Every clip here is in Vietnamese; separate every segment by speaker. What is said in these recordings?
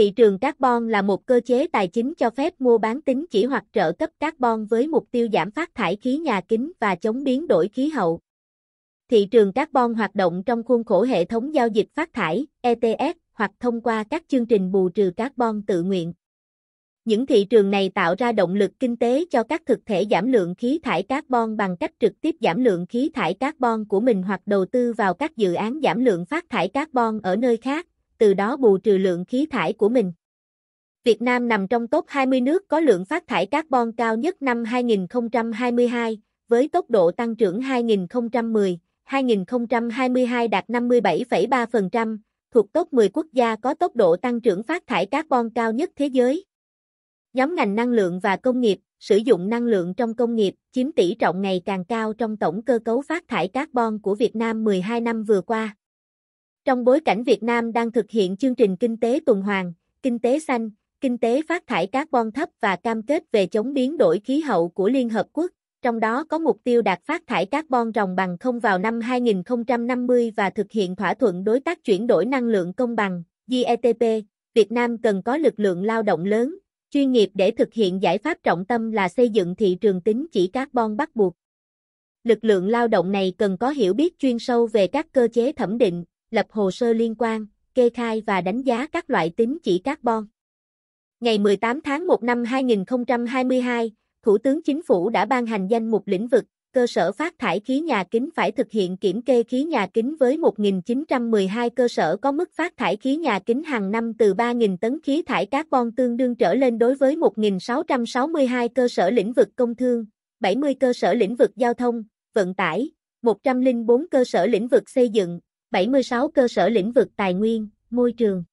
Speaker 1: Thị trường carbon là một cơ chế tài chính cho phép mua bán tính chỉ hoặc trợ cấp carbon với mục tiêu giảm phát thải khí nhà kính và chống biến đổi khí hậu. Thị trường carbon hoạt động trong khuôn khổ hệ thống giao dịch phát thải ETS hoặc thông qua các chương trình bù trừ carbon tự nguyện. Những thị trường này tạo ra động lực kinh tế cho các thực thể giảm lượng khí thải carbon bằng cách trực tiếp giảm lượng khí thải carbon của mình hoặc đầu tư vào các dự án giảm lượng phát thải carbon ở nơi khác từ đó bù trừ lượng khí thải của mình. Việt Nam nằm trong top 20 nước có lượng phát thải carbon cao nhất năm 2022, với tốc độ tăng trưởng 2010, 2022 đạt 57,3%, thuộc top 10 quốc gia có tốc độ tăng trưởng phát thải carbon cao nhất thế giới. Nhóm ngành năng lượng và công nghiệp, sử dụng năng lượng trong công nghiệp chiếm tỷ trọng ngày càng cao trong tổng cơ cấu phát thải carbon của Việt Nam 12 năm vừa qua. Trong bối cảnh Việt Nam đang thực hiện chương trình kinh tế tuần hoàn, kinh tế xanh, kinh tế phát thải carbon thấp và cam kết về chống biến đổi khí hậu của Liên Hợp Quốc, trong đó có mục tiêu đạt phát thải carbon ròng bằng không vào năm 2050 và thực hiện thỏa thuận đối tác chuyển đổi năng lượng công bằng, GETP, Việt Nam cần có lực lượng lao động lớn, chuyên nghiệp để thực hiện giải pháp trọng tâm là xây dựng thị trường tính chỉ carbon bắt buộc. Lực lượng lao động này cần có hiểu biết chuyên sâu về các cơ chế thẩm định, lập hồ sơ liên quan, kê khai và đánh giá các loại tín chỉ carbon. Ngày 18 tháng 1 năm 2022, Thủ tướng Chính phủ đã ban hành danh mục lĩnh vực, cơ sở phát thải khí nhà kính phải thực hiện kiểm kê khí nhà kính với 1.912 cơ sở có mức phát thải khí nhà kính hàng năm từ 3.000 tấn khí thải carbon tương đương trở lên đối với 1.662 cơ sở lĩnh vực công thương, 70 cơ sở lĩnh vực giao thông, vận tải, 104 cơ sở lĩnh vực xây dựng, 76 cơ sở lĩnh vực tài nguyên, môi trường.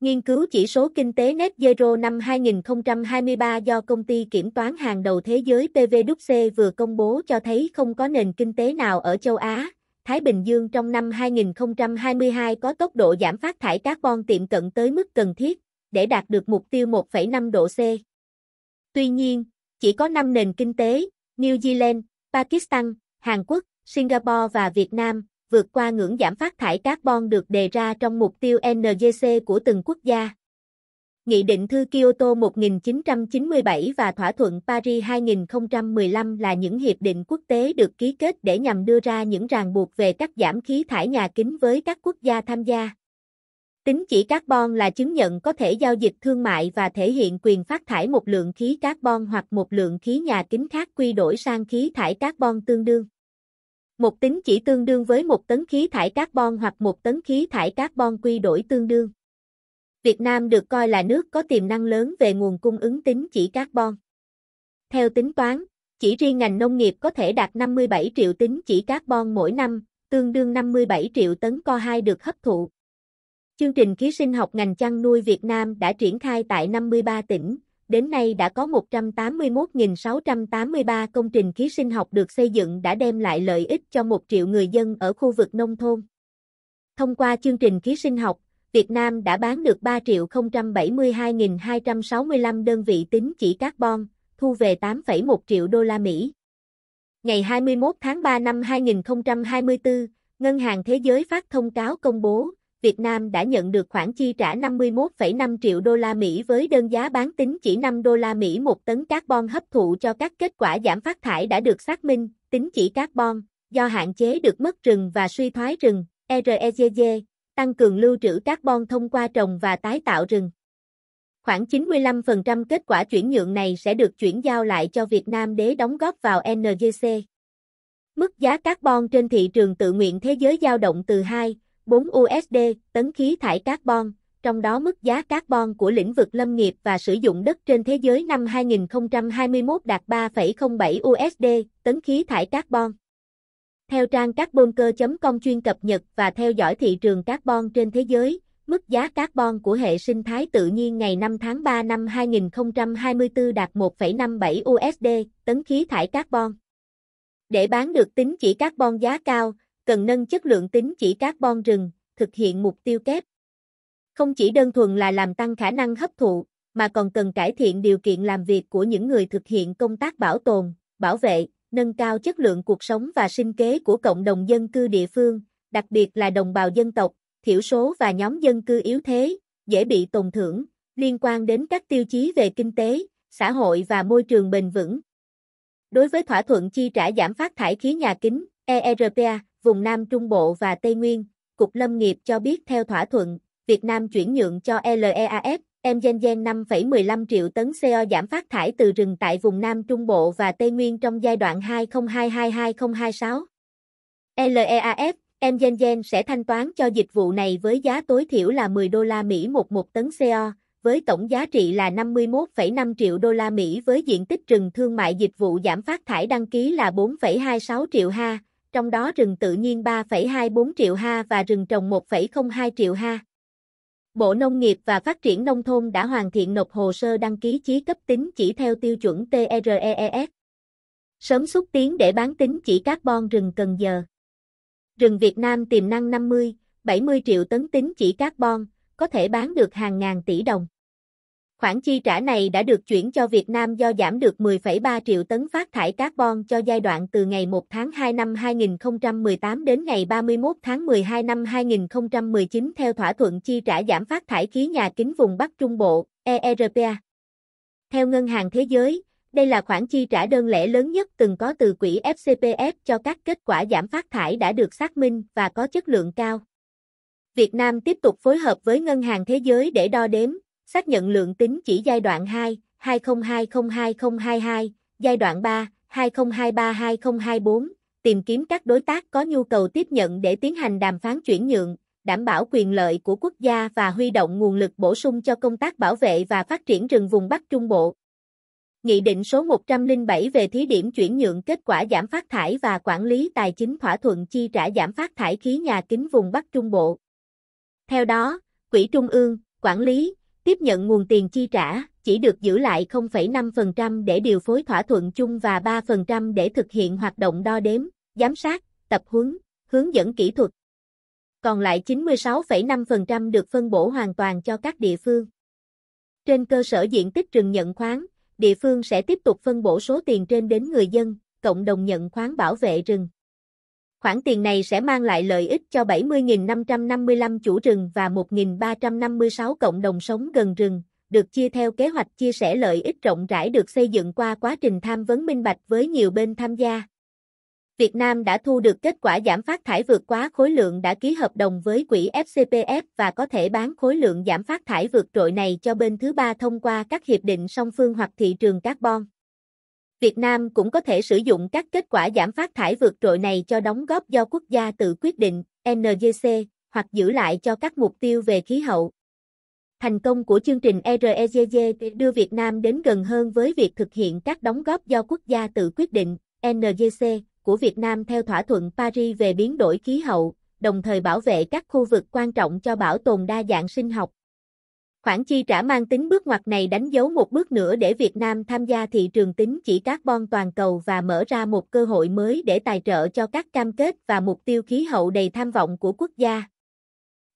Speaker 1: Nghiên cứu chỉ số kinh tế Net Zero năm 2023 do công ty kiểm toán hàng đầu thế giới PwC vừa công bố cho thấy không có nền kinh tế nào ở châu Á, Thái Bình Dương trong năm 2022 có tốc độ giảm phát thải carbon tiệm cận tới mức cần thiết để đạt được mục tiêu 1,5 độ C. Tuy nhiên, chỉ có 5 nền kinh tế, New Zealand, Pakistan, Hàn Quốc, Singapore và Việt Nam, vượt qua ngưỡng giảm phát thải carbon được đề ra trong mục tiêu NGC của từng quốc gia. Nghị định thư Kyoto 1997 và thỏa thuận Paris 2015 là những hiệp định quốc tế được ký kết để nhằm đưa ra những ràng buộc về cắt giảm khí thải nhà kính với các quốc gia tham gia. Tính chỉ carbon là chứng nhận có thể giao dịch thương mại và thể hiện quyền phát thải một lượng khí carbon hoặc một lượng khí nhà kính khác quy đổi sang khí thải carbon tương đương. Một tính chỉ tương đương với một tấn khí thải carbon hoặc một tấn khí thải carbon quy đổi tương đương. Việt Nam được coi là nước có tiềm năng lớn về nguồn cung ứng tính chỉ carbon. Theo tính toán, chỉ riêng ngành nông nghiệp có thể đạt 57 triệu tính chỉ carbon mỗi năm, tương đương 57 triệu tấn CO2 được hấp thụ. Chương trình khí sinh học ngành chăn nuôi Việt Nam đã triển khai tại 53 tỉnh, đến nay đã có 181.683 công trình khí sinh học được xây dựng đã đem lại lợi ích cho 1 triệu người dân ở khu vực nông thôn. Thông qua chương trình khí sinh học, Việt Nam đã bán được 3.072.265 đơn vị tính chỉ carbon, thu về 8,1 triệu đô la Mỹ. Ngày 21 tháng 3 năm 2024, Ngân hàng Thế giới phát thông cáo công bố Việt Nam đã nhận được khoản chi trả 51,5 triệu đô la Mỹ với đơn giá bán tính chỉ 5 đô la Mỹ một tấn carbon hấp thụ cho các kết quả giảm phát thải đã được xác minh, tính chỉ carbon, do hạn chế được mất rừng và suy thoái rừng, REZZ, tăng cường lưu trữ carbon thông qua trồng và tái tạo rừng. Khoảng 95% kết quả chuyển nhượng này sẽ được chuyển giao lại cho Việt Nam để đóng góp vào NGC. Mức giá carbon trên thị trường tự nguyện thế giới dao động từ 2, 4 USD, tấn khí thải carbon, trong đó mức giá carbon của lĩnh vực lâm nghiệp và sử dụng đất trên thế giới năm 2021 đạt 3,07 USD, tấn khí thải carbon. Theo trang carbonker.com chuyên cập nhật và theo dõi thị trường carbon trên thế giới, mức giá carbon của hệ sinh thái tự nhiên ngày 5 tháng 3 năm 2024 đạt 1,57 USD, tấn khí thải carbon. Để bán được tính chỉ carbon giá cao, cần nâng chất lượng tính chỉ carbon rừng, thực hiện mục tiêu kép. Không chỉ đơn thuần là làm tăng khả năng hấp thụ, mà còn cần cải thiện điều kiện làm việc của những người thực hiện công tác bảo tồn, bảo vệ, nâng cao chất lượng cuộc sống và sinh kế của cộng đồng dân cư địa phương, đặc biệt là đồng bào dân tộc, thiểu số và nhóm dân cư yếu thế, dễ bị tổn thưởng, liên quan đến các tiêu chí về kinh tế, xã hội và môi trường bền vững. Đối với thỏa thuận chi trả giảm phát thải khí nhà kính, ERPA, vùng Nam Trung Bộ và Tây Nguyên, Cục Lâm nghiệp cho biết theo thỏa thuận, Việt Nam chuyển nhượng cho LEAF, Mgengen 5,15 triệu tấn CO giảm phát thải từ rừng tại vùng Nam Trung Bộ và Tây Nguyên trong giai đoạn 2022-2026. LEAF, Mgengen sẽ thanh toán cho dịch vụ này với giá tối thiểu là 10 đô la Mỹ một một tấn CO, với tổng giá trị là 51,5 triệu đô la Mỹ với diện tích rừng thương mại dịch vụ giảm phát thải đăng ký là 4,26 triệu ha trong đó rừng tự nhiên 3,24 triệu ha và rừng trồng 1,02 triệu ha. Bộ Nông nghiệp và Phát triển Nông thôn đã hoàn thiện nộp hồ sơ đăng ký chí cấp tính chỉ theo tiêu chuẩn TREES. Sớm xúc tiến để bán tính chỉ carbon rừng Cần Giờ. Rừng Việt Nam tiềm năng 50, 70 triệu tấn tính chỉ carbon, có thể bán được hàng ngàn tỷ đồng. Khoản chi trả này đã được chuyển cho Việt Nam do giảm được 10,3 triệu tấn phát thải carbon cho giai đoạn từ ngày 1 tháng 2 năm 2018 đến ngày 31 tháng 12 năm 2019 theo thỏa thuận chi trả giảm phát thải khí nhà kính vùng Bắc Trung Bộ, ERPA. Theo Ngân hàng Thế giới, đây là khoản chi trả đơn lẻ lớn nhất từng có từ quỹ FCPF cho các kết quả giảm phát thải đã được xác minh và có chất lượng cao. Việt Nam tiếp tục phối hợp với Ngân hàng Thế giới để đo đếm, Xác nhận lượng tính chỉ giai đoạn 2, 2020-2022, giai đoạn 3, 2023-2024, tìm kiếm các đối tác có nhu cầu tiếp nhận để tiến hành đàm phán chuyển nhượng, đảm bảo quyền lợi của quốc gia và huy động nguồn lực bổ sung cho công tác bảo vệ và phát triển rừng vùng Bắc Trung Bộ. Nghị định số 107 về thí điểm chuyển nhượng kết quả giảm phát thải và quản lý tài chính thỏa thuận chi trả giảm phát thải khí nhà kính vùng Bắc Trung Bộ. Theo đó, Quỹ Trung ương, Quản lý, tiếp nhận nguồn tiền chi trả, chỉ được giữ lại 0,5% để điều phối thỏa thuận chung và 3% để thực hiện hoạt động đo đếm, giám sát, tập huấn, hướng dẫn kỹ thuật. Còn lại 96,5% được phân bổ hoàn toàn cho các địa phương. Trên cơ sở diện tích rừng nhận khoáng, địa phương sẽ tiếp tục phân bổ số tiền trên đến người dân, cộng đồng nhận khoáng bảo vệ rừng. Khoản tiền này sẽ mang lại lợi ích cho 70.555 chủ rừng và 1.356 cộng đồng sống gần rừng, được chia theo kế hoạch chia sẻ lợi ích rộng rãi được xây dựng qua quá trình tham vấn minh bạch với nhiều bên tham gia. Việt Nam đã thu được kết quả giảm phát thải vượt quá khối lượng đã ký hợp đồng với quỹ FCPF và có thể bán khối lượng giảm phát thải vượt trội này cho bên thứ ba thông qua các hiệp định song phương hoặc thị trường carbon. Việt Nam cũng có thể sử dụng các kết quả giảm phát thải vượt trội này cho đóng góp do quốc gia tự quyết định, NGC, hoặc giữ lại cho các mục tiêu về khí hậu. Thành công của chương trình REZZ đưa Việt Nam đến gần hơn với việc thực hiện các đóng góp do quốc gia tự quyết định, NGC, của Việt Nam theo thỏa thuận Paris về biến đổi khí hậu, đồng thời bảo vệ các khu vực quan trọng cho bảo tồn đa dạng sinh học. Khoản chi trả mang tính bước ngoặt này đánh dấu một bước nữa để Việt Nam tham gia thị trường tính chỉ carbon toàn cầu và mở ra một cơ hội mới để tài trợ cho các cam kết và mục tiêu khí hậu đầy tham vọng của quốc gia.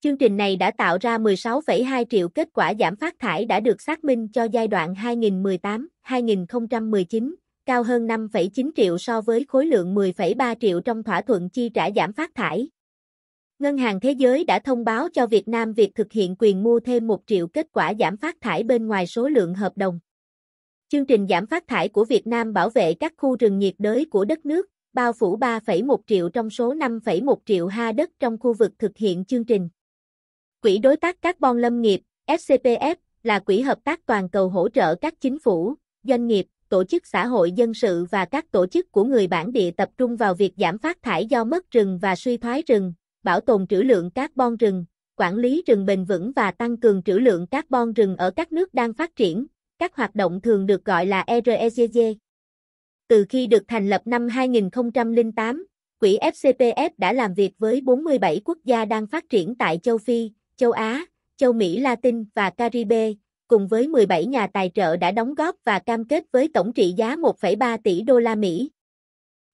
Speaker 1: Chương trình này đã tạo ra 16,2 triệu kết quả giảm phát thải đã được xác minh cho giai đoạn 2018-2019, cao hơn 5,9 triệu so với khối lượng 10,3 triệu trong thỏa thuận chi trả giảm phát thải. Ngân hàng Thế giới đã thông báo cho Việt Nam việc thực hiện quyền mua thêm 1 triệu kết quả giảm phát thải bên ngoài số lượng hợp đồng. Chương trình giảm phát thải của Việt Nam bảo vệ các khu rừng nhiệt đới của đất nước, bao phủ 3,1 triệu trong số 5,1 triệu ha đất trong khu vực thực hiện chương trình. Quỹ đối tác carbon lâm nghiệp, SCPF, là quỹ hợp tác toàn cầu hỗ trợ các chính phủ, doanh nghiệp, tổ chức xã hội dân sự và các tổ chức của người bản địa tập trung vào việc giảm phát thải do mất rừng và suy thoái rừng, bảo tồn trữ lượng carbon rừng, quản lý rừng bền vững và tăng cường trữ lượng carbon rừng ở các nước đang phát triển. Các hoạt động thường được gọi là REGG. Từ khi được thành lập năm 2008, quỹ FCPF đã làm việc với 47 quốc gia đang phát triển tại châu Phi, châu Á, châu Mỹ Latin và Caribe, cùng với 17 nhà tài trợ đã đóng góp và cam kết với tổng trị giá 1,3 tỷ đô la Mỹ.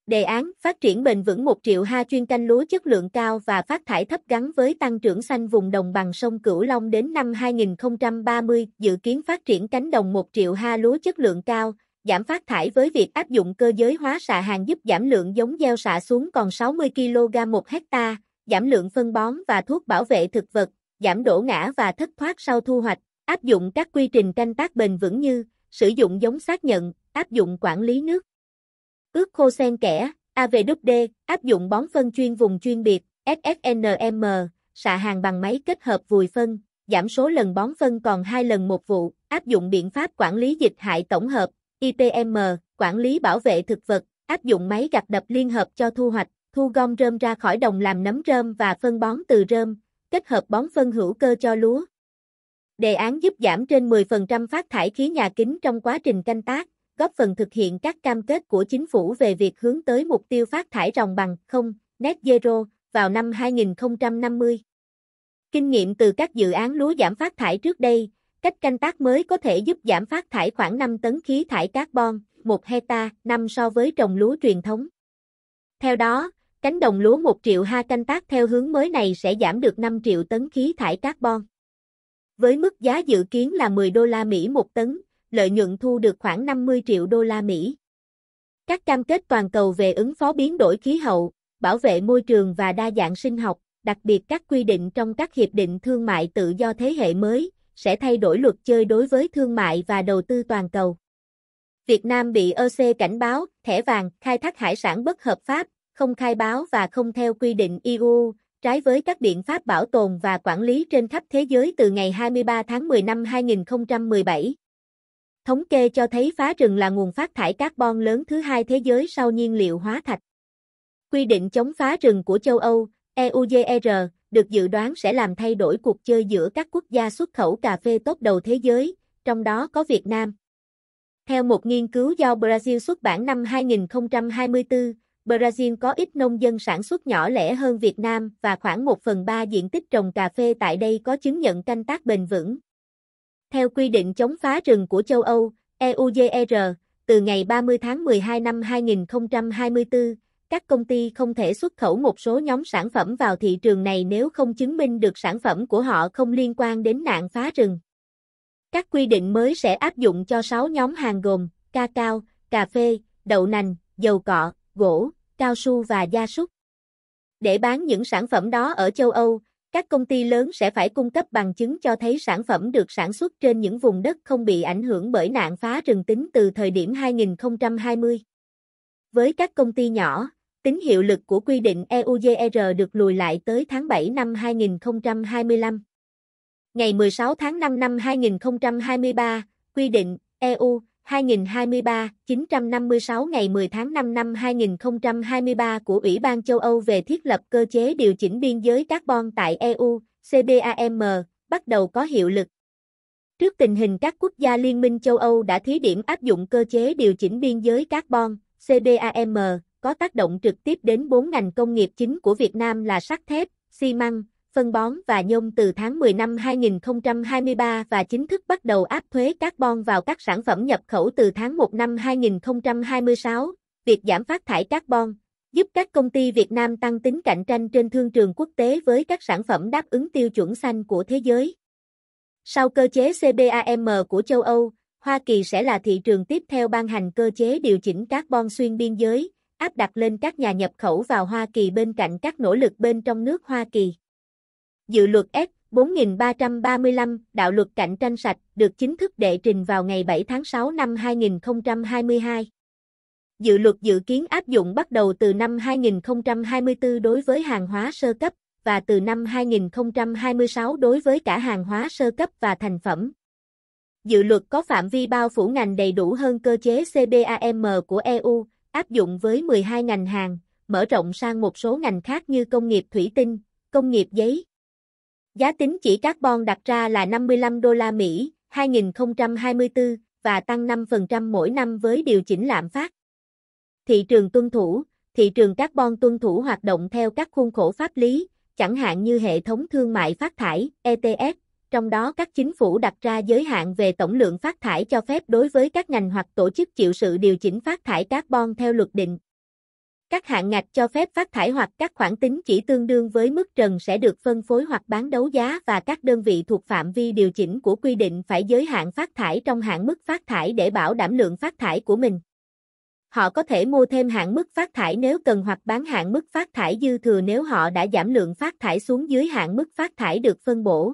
Speaker 1: Đề án phát triển bền vững 1 triệu ha chuyên canh lúa chất lượng cao và phát thải thấp gắn với tăng trưởng xanh vùng đồng bằng sông Cửu Long đến năm 2030 dự kiến phát triển cánh đồng 1 triệu ha lúa chất lượng cao, giảm phát thải với việc áp dụng cơ giới hóa xạ hàng giúp giảm lượng giống gieo xạ xuống còn 60 kg một hecta, giảm lượng phân bón và thuốc bảo vệ thực vật, giảm đổ ngã và thất thoát sau thu hoạch, áp dụng các quy trình canh tác bền vững như sử dụng giống xác nhận, áp dụng quản lý nước Ước khô sen kẻ, AVD, áp dụng bón phân chuyên vùng chuyên biệt, SSNM, xạ hàng bằng máy kết hợp vùi phân, giảm số lần bón phân còn 2 lần một vụ, áp dụng biện pháp quản lý dịch hại tổng hợp, IPM, quản lý bảo vệ thực vật, áp dụng máy gặt đập liên hợp cho thu hoạch, thu gom rơm ra khỏi đồng làm nấm rơm và phân bón từ rơm, kết hợp bón phân hữu cơ cho lúa. Đề án giúp giảm trên 10% phát thải khí nhà kính trong quá trình canh tác góp phần thực hiện các cam kết của chính phủ về việc hướng tới mục tiêu phát thải ròng bằng không, net zero, vào năm 2050. Kinh nghiệm từ các dự án lúa giảm phát thải trước đây, cách canh tác mới có thể giúp giảm phát thải khoảng 5 tấn khí thải carbon, 1 hecta năm so với trồng lúa truyền thống. Theo đó, cánh đồng lúa 1 triệu ha canh tác theo hướng mới này sẽ giảm được 5 triệu tấn khí thải carbon. Với mức giá dự kiến là 10 đô la Mỹ một tấn, lợi nhuận thu được khoảng 50 triệu đô la Mỹ. Các cam kết toàn cầu về ứng phó biến đổi khí hậu, bảo vệ môi trường và đa dạng sinh học, đặc biệt các quy định trong các hiệp định thương mại tự do thế hệ mới, sẽ thay đổi luật chơi đối với thương mại và đầu tư toàn cầu. Việt Nam bị OC cảnh báo, thẻ vàng, khai thác hải sản bất hợp pháp, không khai báo và không theo quy định EU, trái với các biện pháp bảo tồn và quản lý trên khắp thế giới từ ngày 23 tháng 10 năm 2017. Thống kê cho thấy phá rừng là nguồn phát thải carbon lớn thứ hai thế giới sau nhiên liệu hóa thạch. Quy định chống phá rừng của châu Âu, EUGR, e được dự đoán sẽ làm thay đổi cuộc chơi giữa các quốc gia xuất khẩu cà phê tốt đầu thế giới, trong đó có Việt Nam. Theo một nghiên cứu do Brazil xuất bản năm 2024, Brazil có ít nông dân sản xuất nhỏ lẻ hơn Việt Nam và khoảng 1 phần 3 diện tích trồng cà phê tại đây có chứng nhận canh tác bền vững. Theo quy định chống phá rừng của châu Âu, EUGR, e từ ngày 30 tháng 12 năm 2024, các công ty không thể xuất khẩu một số nhóm sản phẩm vào thị trường này nếu không chứng minh được sản phẩm của họ không liên quan đến nạn phá rừng. Các quy định mới sẽ áp dụng cho 6 nhóm hàng gồm cacao, cà phê, đậu nành, dầu cọ, gỗ, cao su và gia súc. Để bán những sản phẩm đó ở châu Âu, các công ty lớn sẽ phải cung cấp bằng chứng cho thấy sản phẩm được sản xuất trên những vùng đất không bị ảnh hưởng bởi nạn phá rừng tính từ thời điểm 2020. Với các công ty nhỏ, tính hiệu lực của quy định EUDR được lùi lại tới tháng 7 năm 2025. Ngày 16 tháng 5 năm 2023, quy định EU 2023, 956 ngày 10 tháng 5 năm 2023 của Ủy ban châu Âu về thiết lập cơ chế điều chỉnh biên giới carbon tại EU, CBAM, bắt đầu có hiệu lực. Trước tình hình các quốc gia Liên minh châu Âu đã thí điểm áp dụng cơ chế điều chỉnh biên giới carbon, CBAM, có tác động trực tiếp đến bốn ngành công nghiệp chính của Việt Nam là sắt thép, xi măng, phân bón và nhôm từ tháng 10 năm 2023 và chính thức bắt đầu áp thuế carbon vào các sản phẩm nhập khẩu từ tháng 1 năm 2026. Việc giảm phát thải carbon giúp các công ty Việt Nam tăng tính cạnh tranh trên thương trường quốc tế với các sản phẩm đáp ứng tiêu chuẩn xanh của thế giới. Sau cơ chế CBAM của châu Âu, Hoa Kỳ sẽ là thị trường tiếp theo ban hành cơ chế điều chỉnh carbon xuyên biên giới, áp đặt lên các nhà nhập khẩu vào Hoa Kỳ bên cạnh các nỗ lực bên trong nước Hoa Kỳ. Dự luật S 4335 Đạo luật cạnh tranh sạch được chính thức đệ trình vào ngày 7 tháng 6 năm 2022. Dự luật dự kiến áp dụng bắt đầu từ năm 2024 đối với hàng hóa sơ cấp và từ năm 2026 đối với cả hàng hóa sơ cấp và thành phẩm. Dự luật có phạm vi bao phủ ngành đầy đủ hơn cơ chế CBAM của EU, áp dụng với 12 ngành hàng, mở rộng sang một số ngành khác như công nghiệp thủy tinh, công nghiệp giấy, Giá tính chỉ carbon đặt ra là 55 đô la Mỹ, 2024 và tăng 5% mỗi năm với điều chỉnh lạm phát. Thị trường tuân thủ, thị trường carbon tuân thủ hoạt động theo các khuôn khổ pháp lý, chẳng hạn như hệ thống thương mại phát thải ETS, trong đó các chính phủ đặt ra giới hạn về tổng lượng phát thải cho phép đối với các ngành hoặc tổ chức chịu sự điều chỉnh phát thải carbon theo luật định. Các hạn ngạch cho phép phát thải hoặc các khoản tính chỉ tương đương với mức trần sẽ được phân phối hoặc bán đấu giá và các đơn vị thuộc phạm vi điều chỉnh của quy định phải giới hạn phát thải trong hạn mức phát thải để bảo đảm lượng phát thải của mình. Họ có thể mua thêm hạn mức phát thải nếu cần hoặc bán hạn mức phát thải dư thừa nếu họ đã giảm lượng phát thải xuống dưới hạn mức phát thải được phân bổ.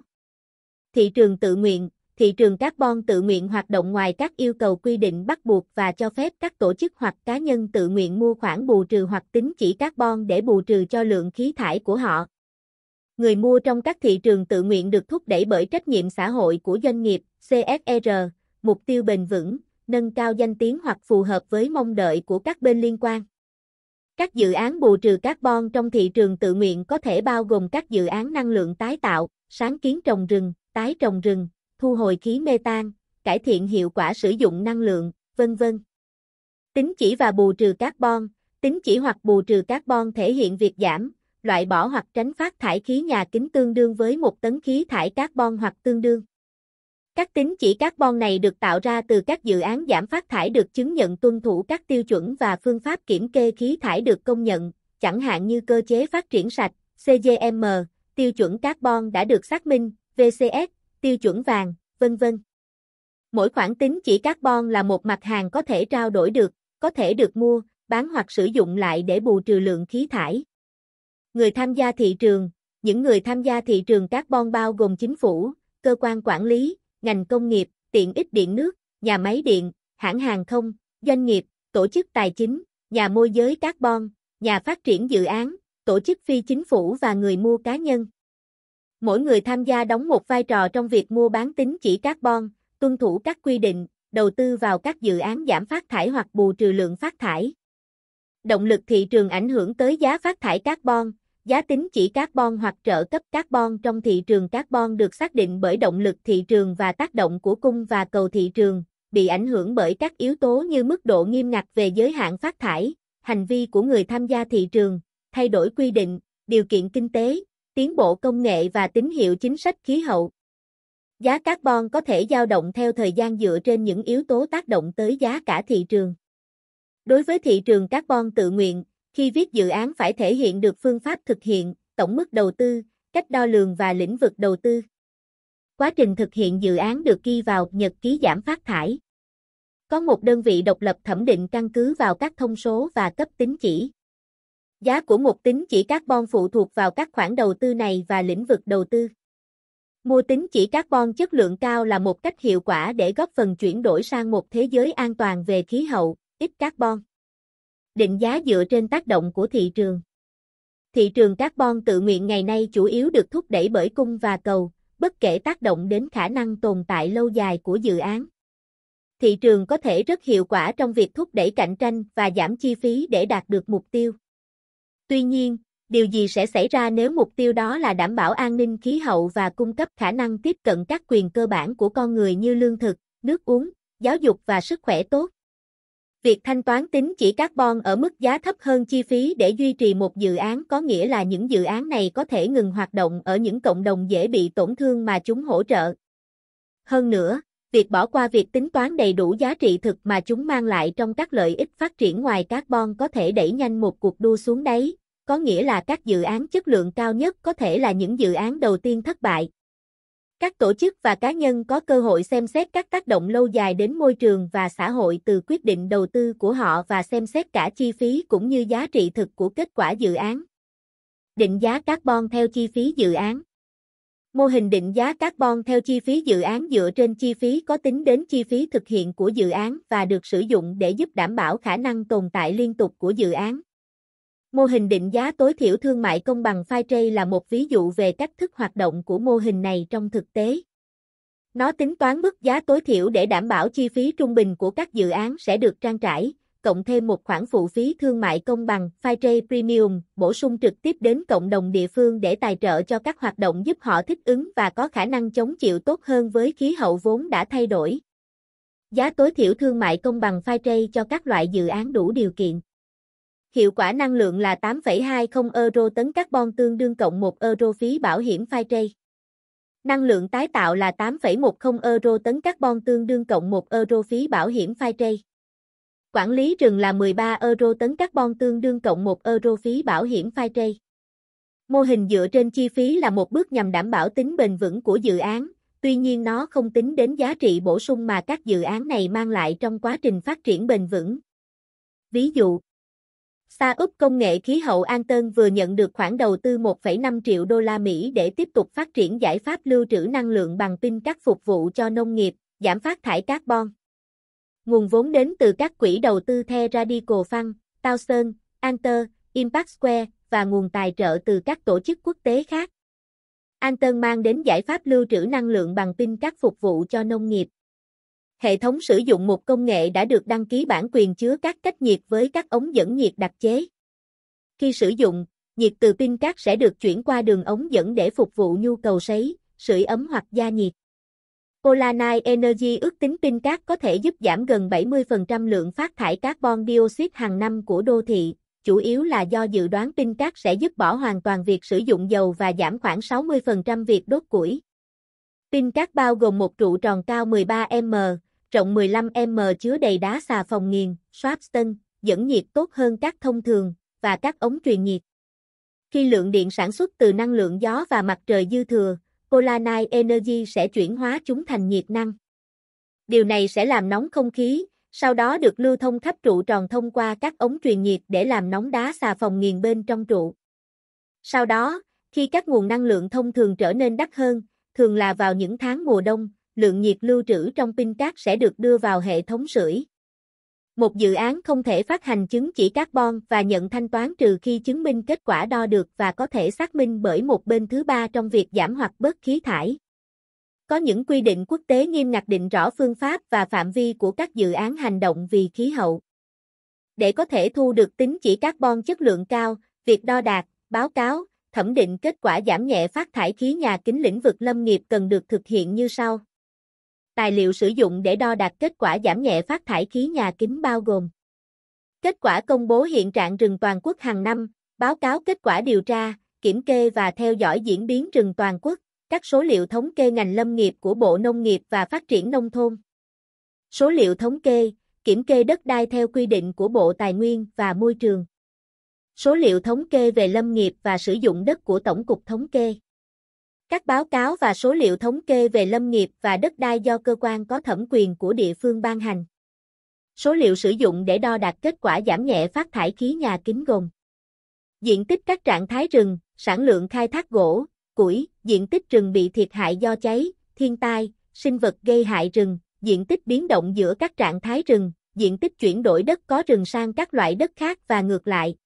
Speaker 1: Thị trường tự nguyện thị trường carbon tự nguyện hoạt động ngoài các yêu cầu quy định bắt buộc và cho phép các tổ chức hoặc cá nhân tự nguyện mua khoản bù trừ hoặc tính chỉ carbon để bù trừ cho lượng khí thải của họ. Người mua trong các thị trường tự nguyện được thúc đẩy bởi trách nhiệm xã hội của doanh nghiệp, CSR, mục tiêu bền vững, nâng cao danh tiếng hoặc phù hợp với mong đợi của các bên liên quan. Các dự án bù trừ carbon trong thị trường tự nguyện có thể bao gồm các dự án năng lượng tái tạo, sáng kiến trồng rừng, tái trồng rừng, thu hồi khí mê tan, cải thiện hiệu quả sử dụng năng lượng, vân vân. Tính chỉ và bù trừ carbon, tính chỉ hoặc bù trừ carbon thể hiện việc giảm, loại bỏ hoặc tránh phát thải khí nhà kính tương đương với một tấn khí thải carbon hoặc tương đương. Các tính chỉ carbon này được tạo ra từ các dự án giảm phát thải được chứng nhận tuân thủ các tiêu chuẩn và phương pháp kiểm kê khí thải được công nhận, chẳng hạn như cơ chế phát triển sạch, CGM, tiêu chuẩn carbon đã được xác minh, VCS, tiêu chuẩn vàng, vân vân. Mỗi khoản tính chỉ carbon là một mặt hàng có thể trao đổi được, có thể được mua, bán hoặc sử dụng lại để bù trừ lượng khí thải. Người tham gia thị trường, những người tham gia thị trường carbon bao gồm chính phủ, cơ quan quản lý, ngành công nghiệp, tiện ích điện nước, nhà máy điện, hãng hàng không, doanh nghiệp, tổ chức tài chính, nhà môi giới carbon, nhà phát triển dự án, tổ chức phi chính phủ và người mua cá nhân. Mỗi người tham gia đóng một vai trò trong việc mua bán tính chỉ carbon, tuân thủ các quy định, đầu tư vào các dự án giảm phát thải hoặc bù trừ lượng phát thải. Động lực thị trường ảnh hưởng tới giá phát thải carbon, giá tính chỉ carbon hoặc trợ cấp carbon trong thị trường carbon được xác định bởi động lực thị trường và tác động của cung và cầu thị trường, bị ảnh hưởng bởi các yếu tố như mức độ nghiêm ngặt về giới hạn phát thải, hành vi của người tham gia thị trường, thay đổi quy định, điều kiện kinh tế, tiến bộ công nghệ và tín hiệu chính sách khí hậu. Giá carbon có thể dao động theo thời gian dựa trên những yếu tố tác động tới giá cả thị trường. Đối với thị trường carbon tự nguyện, khi viết dự án phải thể hiện được phương pháp thực hiện, tổng mức đầu tư, cách đo lường và lĩnh vực đầu tư. Quá trình thực hiện dự án được ghi vào nhật ký giảm phát thải. Có một đơn vị độc lập thẩm định căn cứ vào các thông số và cấp tính chỉ. Giá của một tín chỉ carbon phụ thuộc vào các khoản đầu tư này và lĩnh vực đầu tư. Mua tín chỉ carbon chất lượng cao là một cách hiệu quả để góp phần chuyển đổi sang một thế giới an toàn về khí hậu, ít carbon. Định giá dựa trên tác động của thị trường. Thị trường carbon tự nguyện ngày nay chủ yếu được thúc đẩy bởi cung và cầu, bất kể tác động đến khả năng tồn tại lâu dài của dự án. Thị trường có thể rất hiệu quả trong việc thúc đẩy cạnh tranh và giảm chi phí để đạt được mục tiêu. Tuy nhiên, điều gì sẽ xảy ra nếu mục tiêu đó là đảm bảo an ninh khí hậu và cung cấp khả năng tiếp cận các quyền cơ bản của con người như lương thực, nước uống, giáo dục và sức khỏe tốt? Việc thanh toán tính chỉ carbon ở mức giá thấp hơn chi phí để duy trì một dự án có nghĩa là những dự án này có thể ngừng hoạt động ở những cộng đồng dễ bị tổn thương mà chúng hỗ trợ. Hơn nữa, việc bỏ qua việc tính toán đầy đủ giá trị thực mà chúng mang lại trong các lợi ích phát triển ngoài carbon có thể đẩy nhanh một cuộc đua xuống đáy, có nghĩa là các dự án chất lượng cao nhất có thể là những dự án đầu tiên thất bại. Các tổ chức và cá nhân có cơ hội xem xét các tác động lâu dài đến môi trường và xã hội từ quyết định đầu tư của họ và xem xét cả chi phí cũng như giá trị thực của kết quả dự án. Định giá carbon theo chi phí dự án Mô hình định giá carbon theo chi phí dự án dựa trên chi phí có tính đến chi phí thực hiện của dự án và được sử dụng để giúp đảm bảo khả năng tồn tại liên tục của dự án. Mô hình định giá tối thiểu thương mại công bằng FireTrade là một ví dụ về cách thức hoạt động của mô hình này trong thực tế. Nó tính toán mức giá tối thiểu để đảm bảo chi phí trung bình của các dự án sẽ được trang trải, cộng thêm một khoản phụ phí thương mại công bằng Fire Premium, bổ sung trực tiếp đến cộng đồng địa phương để tài trợ cho các hoạt động giúp họ thích ứng và có khả năng chống chịu tốt hơn với khí hậu vốn đã thay đổi. Giá tối thiểu thương mại công bằng Fire cho các loại dự án đủ điều kiện. Hiệu quả năng lượng là 8,20 euro tấn carbon tương đương cộng 1 euro phí bảo hiểm Fire. Năng lượng tái tạo là 8,10 euro tấn carbon tương đương cộng 1 euro phí bảo hiểm Fire. Quản lý rừng là 13 euro tấn carbon tương đương cộng 1 euro phí bảo hiểm phai trây. Mô hình dựa trên chi phí là một bước nhằm đảm bảo tính bền vững của dự án, tuy nhiên nó không tính đến giá trị bổ sung mà các dự án này mang lại trong quá trình phát triển bền vững. Ví dụ, Sa Úc công nghệ khí hậu An Tân vừa nhận được khoản đầu tư 1,5 triệu đô la Mỹ để tiếp tục phát triển giải pháp lưu trữ năng lượng bằng pin các phục vụ cho nông nghiệp, giảm phát thải carbon. Nguồn vốn đến từ các quỹ đầu tư The Radical Fund, Towson, Anter, Impact Square và nguồn tài trợ từ các tổ chức quốc tế khác. Anter mang đến giải pháp lưu trữ năng lượng bằng pin các phục vụ cho nông nghiệp. Hệ thống sử dụng một công nghệ đã được đăng ký bản quyền chứa các cách nhiệt với các ống dẫn nhiệt đặc chế. Khi sử dụng, nhiệt từ pin cát sẽ được chuyển qua đường ống dẫn để phục vụ nhu cầu sấy, sưởi ấm hoặc gia nhiệt. Polanai Energy ước tính pin cát có thể giúp giảm gần 70% lượng phát thải carbon dioxide hàng năm của đô thị, chủ yếu là do dự đoán pin cát sẽ giúp bỏ hoàn toàn việc sử dụng dầu và giảm khoảng 60% việc đốt củi. Pin cát bao gồm một trụ tròn cao 13m, rộng 15m chứa đầy đá xà phòng nghiền, Schwabston, dẫn nhiệt tốt hơn các thông thường, và các ống truyền nhiệt. Khi lượng điện sản xuất từ năng lượng gió và mặt trời dư thừa, Polanai Energy sẽ chuyển hóa chúng thành nhiệt năng. Điều này sẽ làm nóng không khí, sau đó được lưu thông khắp trụ tròn thông qua các ống truyền nhiệt để làm nóng đá xà phòng nghiền bên trong trụ. Sau đó, khi các nguồn năng lượng thông thường trở nên đắt hơn, thường là vào những tháng mùa đông, lượng nhiệt lưu trữ trong pin cát sẽ được đưa vào hệ thống sưởi. Một dự án không thể phát hành chứng chỉ carbon và nhận thanh toán trừ khi chứng minh kết quả đo được và có thể xác minh bởi một bên thứ ba trong việc giảm hoặc bớt khí thải. Có những quy định quốc tế nghiêm ngặt định rõ phương pháp và phạm vi của các dự án hành động vì khí hậu. Để có thể thu được tính chỉ carbon chất lượng cao, việc đo đạt, báo cáo, thẩm định kết quả giảm nhẹ phát thải khí nhà kính lĩnh vực lâm nghiệp cần được thực hiện như sau. Tài liệu sử dụng để đo đạt kết quả giảm nhẹ phát thải khí nhà kính bao gồm Kết quả công bố hiện trạng rừng toàn quốc hàng năm, báo cáo kết quả điều tra, kiểm kê và theo dõi diễn biến rừng toàn quốc, các số liệu thống kê ngành lâm nghiệp của Bộ Nông nghiệp và Phát triển Nông thôn. Số liệu thống kê, kiểm kê đất đai theo quy định của Bộ Tài nguyên và Môi trường. Số liệu thống kê về lâm nghiệp và sử dụng đất của Tổng cục Thống kê. Các báo cáo và số liệu thống kê về lâm nghiệp và đất đai do cơ quan có thẩm quyền của địa phương ban hành. Số liệu sử dụng để đo đạt kết quả giảm nhẹ phát thải khí nhà kính gồm Diện tích các trạng thái rừng, sản lượng khai thác gỗ, củi, diện tích rừng bị thiệt hại do cháy, thiên tai, sinh vật gây hại rừng, diện tích biến động giữa các trạng thái rừng, diện tích chuyển đổi đất có rừng sang các loại đất khác và ngược lại.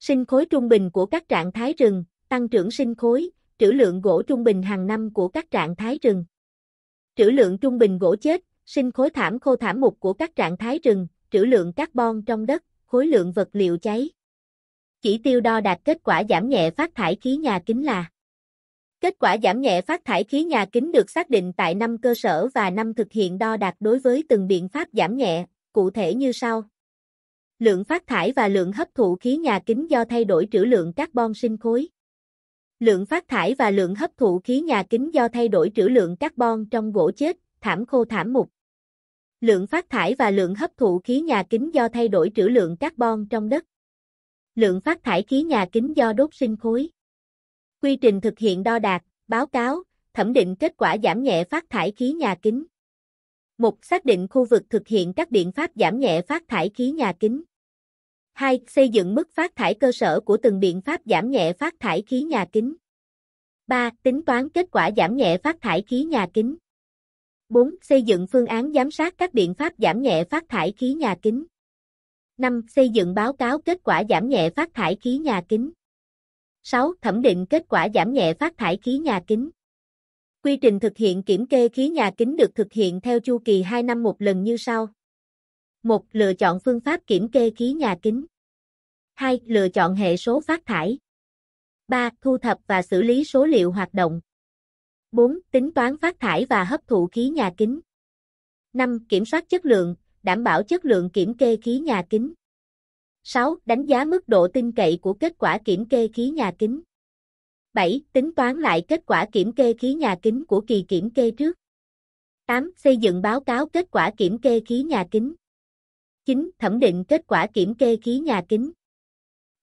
Speaker 1: Sinh khối trung bình của các trạng thái rừng, tăng trưởng sinh khối, trữ lượng gỗ trung bình hàng năm của các trạng thái rừng. Trữ lượng trung bình gỗ chết, sinh khối thảm khô thảm mục của các trạng thái rừng, trữ lượng carbon trong đất, khối lượng vật liệu cháy. Chỉ tiêu đo đạt kết quả giảm nhẹ phát thải khí nhà kính là Kết quả giảm nhẹ phát thải khí nhà kính được xác định tại năm cơ sở và năm thực hiện đo đạt đối với từng biện pháp giảm nhẹ, cụ thể như sau. Lượng phát thải và lượng hấp thụ khí nhà kính do thay đổi trữ lượng carbon sinh khối lượng phát thải và lượng hấp thụ khí nhà kính do thay đổi trữ lượng carbon trong gỗ chết, thảm khô thảm mục. Lượng phát thải và lượng hấp thụ khí nhà kính do thay đổi trữ lượng carbon trong đất. Lượng phát thải khí nhà kính do đốt sinh khối. Quy trình thực hiện đo đạt, báo cáo, thẩm định kết quả giảm nhẹ phát thải khí nhà kính. 1. Xác định khu vực thực hiện các biện pháp giảm nhẹ phát thải khí nhà kính. 2. Xây dựng mức phát thải cơ sở của từng biện pháp giảm nhẹ phát thải khí nhà kính. 3. Tính toán kết quả giảm nhẹ phát thải khí nhà kính. 4. Xây dựng phương án giám sát các biện pháp giảm nhẹ phát thải khí nhà kính. 5. Xây dựng báo cáo kết quả giảm nhẹ phát thải khí nhà kính. 6. Thẩm định kết quả giảm nhẹ phát thải khí nhà kính. Quy trình thực hiện kiểm kê khí nhà kính được thực hiện theo chu kỳ 2 năm một lần như sau. 1. Lựa chọn phương pháp kiểm kê khí nhà kính. 2. Lựa chọn hệ số phát thải. 3. Thu thập và xử lý số liệu hoạt động. 4. Tính toán phát thải và hấp thụ khí nhà kính. 5. Kiểm soát chất lượng, đảm bảo chất lượng kiểm kê khí nhà kính. 6. Đánh giá mức độ tin cậy của kết quả kiểm kê khí nhà kính. 7. Tính toán lại kết quả kiểm kê khí nhà kính của kỳ kiểm kê trước. 8. Xây dựng báo cáo kết quả kiểm kê khí nhà kính. 9. Thẩm định kết quả kiểm kê khí nhà kính.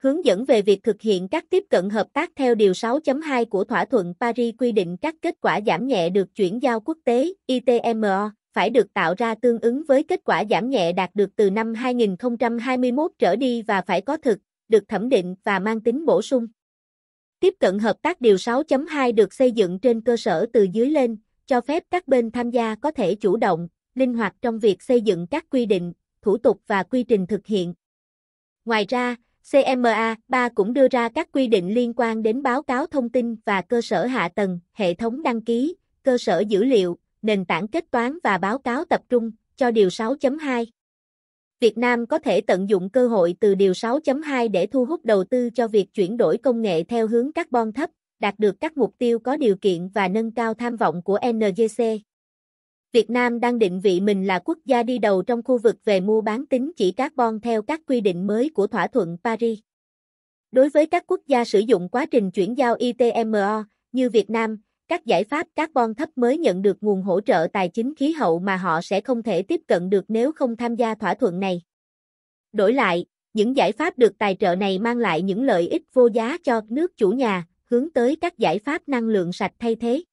Speaker 1: Hướng dẫn về việc thực hiện các tiếp cận hợp tác theo Điều 6.2 của Thỏa thuận Paris quy định các kết quả giảm nhẹ được chuyển giao quốc tế ITMO phải được tạo ra tương ứng với kết quả giảm nhẹ đạt được từ năm 2021 trở đi và phải có thực, được thẩm định và mang tính bổ sung. Tiếp cận hợp tác Điều 6.2 được xây dựng trên cơ sở từ dưới lên, cho phép các bên tham gia có thể chủ động, linh hoạt trong việc xây dựng các quy định, thủ tục và quy trình thực hiện. Ngoài ra, CMA 3 cũng đưa ra các quy định liên quan đến báo cáo thông tin và cơ sở hạ tầng, hệ thống đăng ký, cơ sở dữ liệu, nền tảng kết toán và báo cáo tập trung cho điều 6.2. Việt Nam có thể tận dụng cơ hội từ điều 6.2 để thu hút đầu tư cho việc chuyển đổi công nghệ theo hướng carbon thấp, đạt được các mục tiêu có điều kiện và nâng cao tham vọng của NGC. Việt Nam đang định vị mình là quốc gia đi đầu trong khu vực về mua bán tính chỉ carbon theo các quy định mới của thỏa thuận Paris. Đối với các quốc gia sử dụng quá trình chuyển giao ITMO như Việt Nam, các giải pháp carbon thấp mới nhận được nguồn hỗ trợ tài chính khí hậu mà họ sẽ không thể tiếp cận được nếu không tham gia thỏa thuận này. Đổi lại, những giải pháp được tài trợ này mang lại những lợi ích vô giá cho nước chủ nhà, hướng tới các giải pháp năng lượng sạch thay thế.